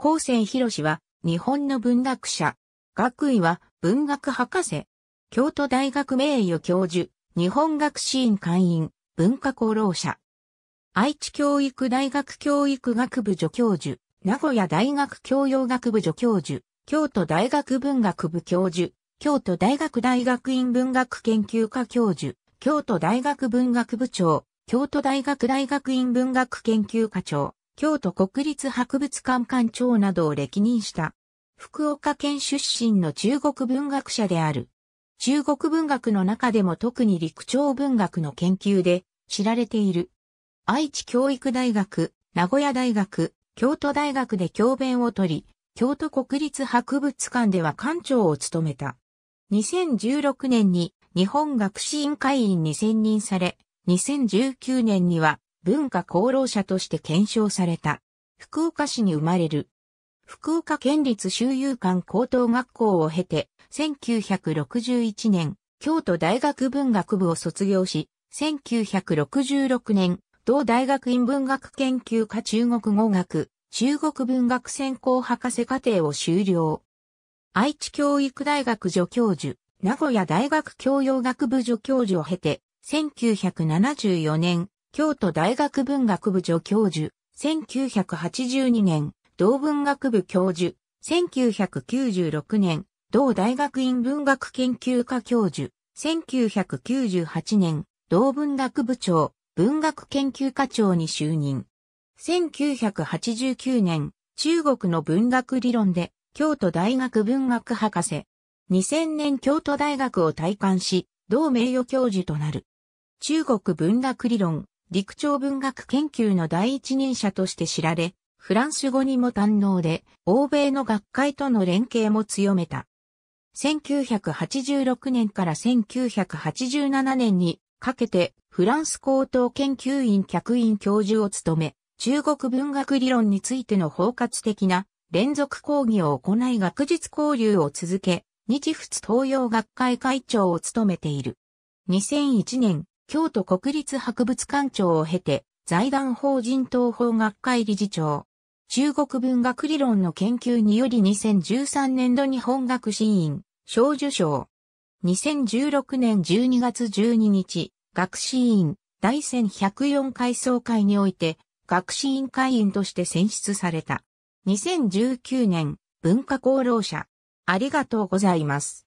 高専博は日本の文学者。学位は文学博士。京都大学名誉教授。日本学士院会員。文化功労者。愛知教育大学教育学部助教授。名古屋大学教養学部助教授。京都大学文学部教授。京都大学大学院文学研究科教授。京都大学文学部長。京都大学大学院文学研究科長。京都国立博物館館長などを歴任した、福岡県出身の中国文学者である。中国文学の中でも特に陸朝文学の研究で知られている。愛知教育大学、名古屋大学、京都大学で教鞭を取り、京都国立博物館では館長を務めた。2016年に日本学士委員会員に選任され、2019年には文化功労者として検証された。福岡市に生まれる。福岡県立修遊館高等学校を経て、1961年、京都大学文学部を卒業し、1966年、同大学院文学研究科中国語学、中国文学専攻博士課程を修了。愛知教育大学助教授、名古屋大学教養学部助教授を経て、1974年、京都大学文学部助教授、1982年、同文学部教授、1996年、同大学院文学研究科教授、1998年、同文学部長、文学研究課長に就任。1989年、中国の文学理論で、京都大学文学博士。2000年京都大学を退官し、同名誉教授となる。中国文学理論、陸長文学研究の第一人者として知られ、フランス語にも堪能で、欧米の学会との連携も強めた。1986年から1987年にかけてフランス高等研究院客員教授を務め、中国文学理論についての包括的な連続講義を行い学術交流を続け、日仏東洋学会会長を務めている。2001年、京都国立博物館長を経て、財団法人東方学会理事長。中国文学理論の研究により2013年度に本学士院、小受賞。2016年12月12日、学士院、第1104回総会において、学士院会員として選出された。2019年、文化功労者。ありがとうございます。